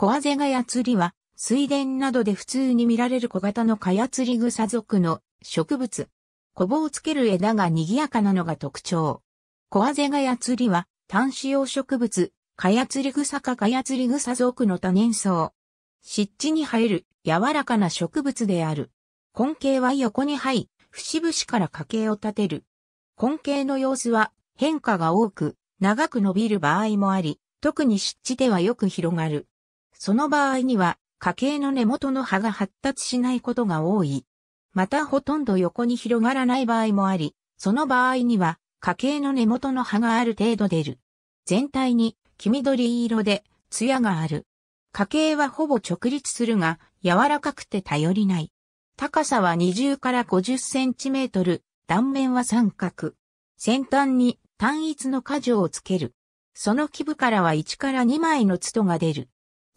コアゼガヤツリは、水田などで普通に見られる小型のカヤツリ草属の植物。コボをつける枝が賑やかなのが特徴。コアゼガヤツリは、単子用植物、カヤツリ草かカヤツリ草属の多年草。湿地に生える柔らかな植物である。根茎は横に生え、節々から家計を立てる。根茎の様子は変化が多く、長く伸びる場合もあり、特に湿地ではよく広がる。その場合には、家系の根元の葉が発達しないことが多い。またほとんど横に広がらない場合もあり、その場合には、家系の根元の葉がある程度出る。全体に黄緑色で、艶がある。家系はほぼ直立するが、柔らかくて頼りない。高さは20から50センチメートル、断面は三角。先端に単一の果樹をつける。その基部からは1から2枚のツトが出る。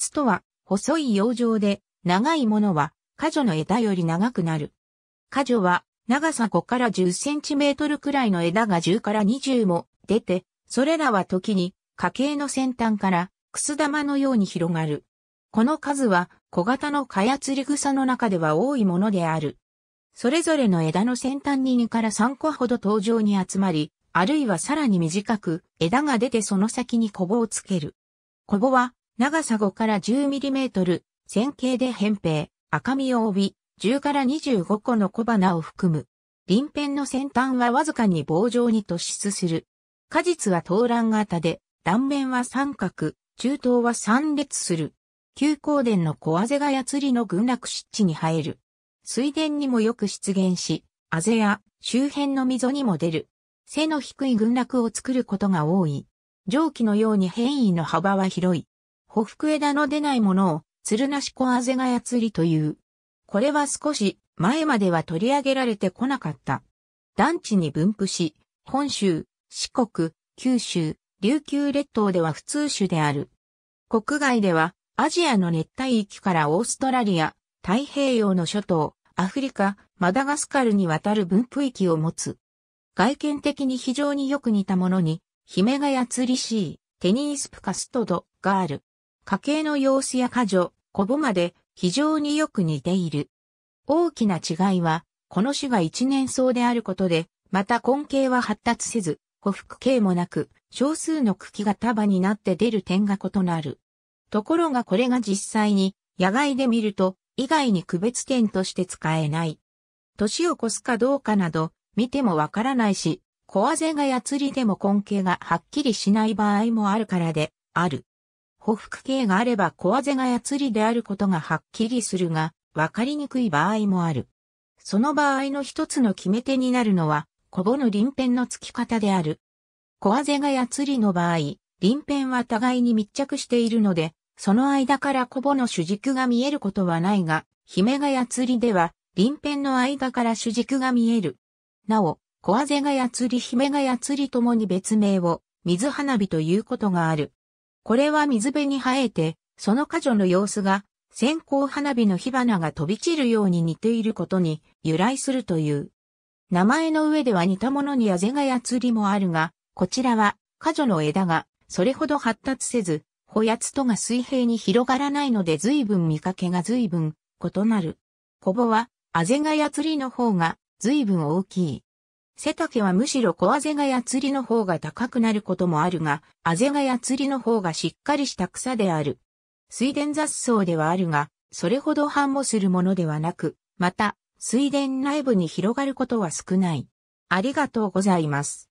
つとは、細い養生で、長いものは、果樹の枝より長くなる。果樹は、長さ5から10センチメートルくらいの枝が10から20も出て、それらは時に、家系の先端から、くす玉のように広がる。この数は、小型のカヤツリ草の中では多いものである。それぞれの枝の先端に2から3個ほど登場に集まり、あるいはさらに短く、枝が出てその先にコボをつける。コボは、長さ5から 10mm、線形で扁平、赤みを帯び、10から25個の小花を含む。鱗片の先端はわずかに棒状に突出する。果実は頭卵型で、断面は三角、中東は三列する。旧光殿の小あぜがやつりの群落湿地に生える。水田にもよく出現し、あぜや周辺の溝にも出る。背の低い群落を作ることが多い。蒸気のように変異の幅は広い。ほふく枝の出ないものを、つるなしこあぜがやつりという。これは少し前までは取り上げられてこなかった。団地に分布し、本州、四国、九州、琉球列島では普通種である。国外では、アジアの熱帯域からオーストラリア、太平洋の諸島、アフリカ、マダガスカルにわたる分布域を持つ。外見的に非常によく似たものに、ヒメガヤツリシー、テニースプカストドがある。家系の様子や家女、子母まで非常によく似ている。大きな違いは、この種が一年草であることで、また根茎は発達せず、古服茎もなく、少数の茎が束になって出る点が異なる。ところがこれが実際に、野外で見ると、以外に区別点として使えない。年を越すかどうかなど、見てもわからないし、小あぜがやつりでも根茎がはっきりしない場合もあるからで、ある。匍匐形があれば小あがやつりであることがはっきりするが、わかりにくい場合もある。その場合の一つの決め手になるのは、小ボの鱗片の付き方である。小あがやつりの場合、鱗片は互いに密着しているので、その間から小ボの主軸が見えることはないが、姫がやつりでは、鱗片の間から主軸が見える。なお、小あがやつり姫がやつりともに別名を、水花火ということがある。これは水辺に生えて、その果樹の様子が、線香花火の火花が飛び散るように似ていることに由来するという。名前の上では似たものにあぜがやつりもあるが、こちらは果樹の枝がそれほど発達せず、ほやつとが水平に広がらないので随分見かけが随分異なる。コボはあぜがやつりの方が随分大きい。背丈はむしろ小あぜがや釣りの方が高くなることもあるが、あぜがや釣りの方がしっかりした草である。水田雑草ではあるが、それほど繁茂するものではなく、また、水田内部に広がることは少ない。ありがとうございます。